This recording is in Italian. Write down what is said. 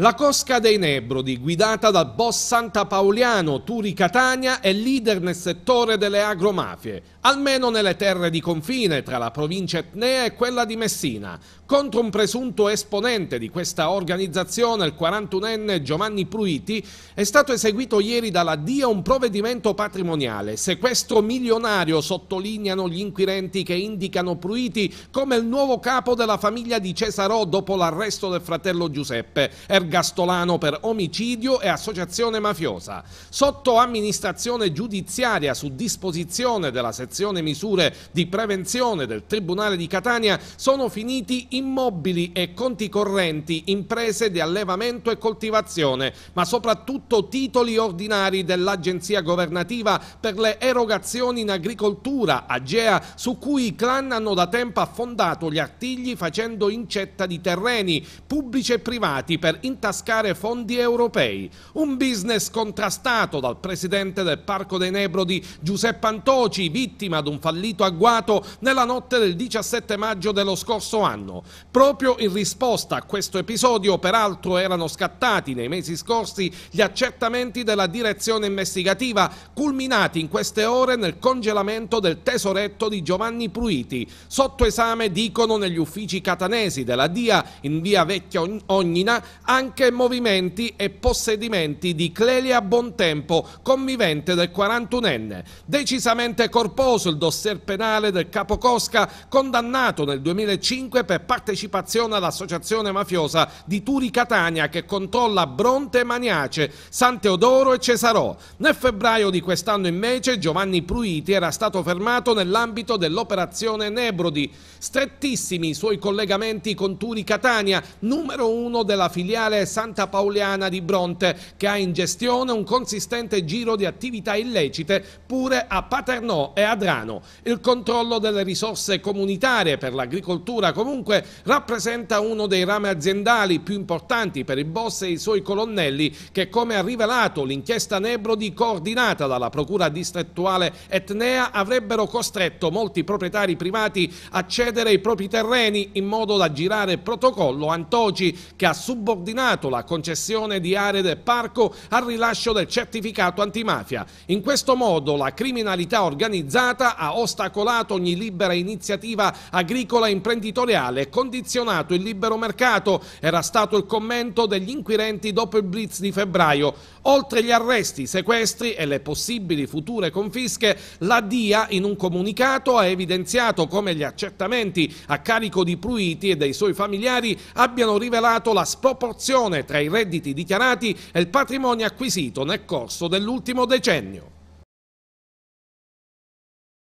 La Cosca dei Nebrodi, guidata dal boss santapaoliano Turi Catania, è leader nel settore delle agromafie, almeno nelle terre di confine tra la provincia etnea e quella di Messina. Contro un presunto esponente di questa organizzazione, il 41enne Giovanni Pruiti, è stato eseguito ieri dalla DIA un provvedimento patrimoniale, sequestro milionario, sottolineano gli inquirenti che indicano Pruiti come il nuovo capo della famiglia di Cesarò dopo l'arresto del fratello Giuseppe. Er Ergastolano per omicidio e associazione mafiosa. Sotto amministrazione giudiziaria su disposizione della sezione misure di prevenzione del Tribunale di Catania sono finiti immobili e conti correnti, imprese di allevamento e coltivazione, ma soprattutto titoli ordinari dell'Agenzia Governativa per le erogazioni in agricoltura, AGEA, su cui i clan hanno da tempo affondato gli artigli facendo incetta di terreni pubblici e privati per interesse intascare fondi europei. Un business contrastato dal presidente del Parco dei Nebrodi Giuseppe Antoci, vittima di un fallito agguato nella notte del 17 maggio dello scorso anno. Proprio in risposta a questo episodio, peraltro, erano scattati nei mesi scorsi gli accertamenti della direzione investigativa, culminati in queste ore nel congelamento del tesoretto di Giovanni Pruiti, sotto esame, dicono, negli uffici catanesi della DIA in via Vecchia Ognina, anche anche movimenti e possedimenti di Clelia Bontempo, convivente del 41enne. Decisamente corposo il dossier penale del capo Cosca, condannato nel 2005 per partecipazione all'associazione mafiosa di Turi Catania che controlla Bronte Maniace, San Teodoro e Cesarò. Nel febbraio di quest'anno invece Giovanni Pruiti era stato fermato nell'ambito dell'operazione Nebrodi. Strettissimi i suoi collegamenti con Turi Catania, numero uno della filiale locale Santa Pauliana di Bronte che ha in gestione un consistente giro di attività illecite pure a Paternò e Adrano. Il controllo delle risorse comunitarie per l'agricoltura comunque rappresenta uno dei rami aziendali più importanti per il boss e i suoi colonnelli che come ha rivelato l'inchiesta Nebrodi coordinata dalla procura distrettuale Etnea avrebbero costretto molti proprietari privati a cedere i propri terreni in modo da girare il protocollo Antoci che ha subordinato condannato la concessione di aree del parco al rilascio del certificato antimafia. In questo modo la criminalità organizzata ha ostacolato ogni libera iniziativa agricola e imprenditoriale e condizionato il libero mercato. Era stato il commento degli inquirenti dopo il blitz di febbraio. Oltre gli arresti, i sequestri e le possibili future confische, la DIA in un comunicato ha evidenziato come gli accertamenti a carico di Pruiti e dei suoi familiari abbiano rivelato la sproporzione correlazione tra i redditi dichiarati e il patrimonio acquisito nel corso dell'ultimo decennio.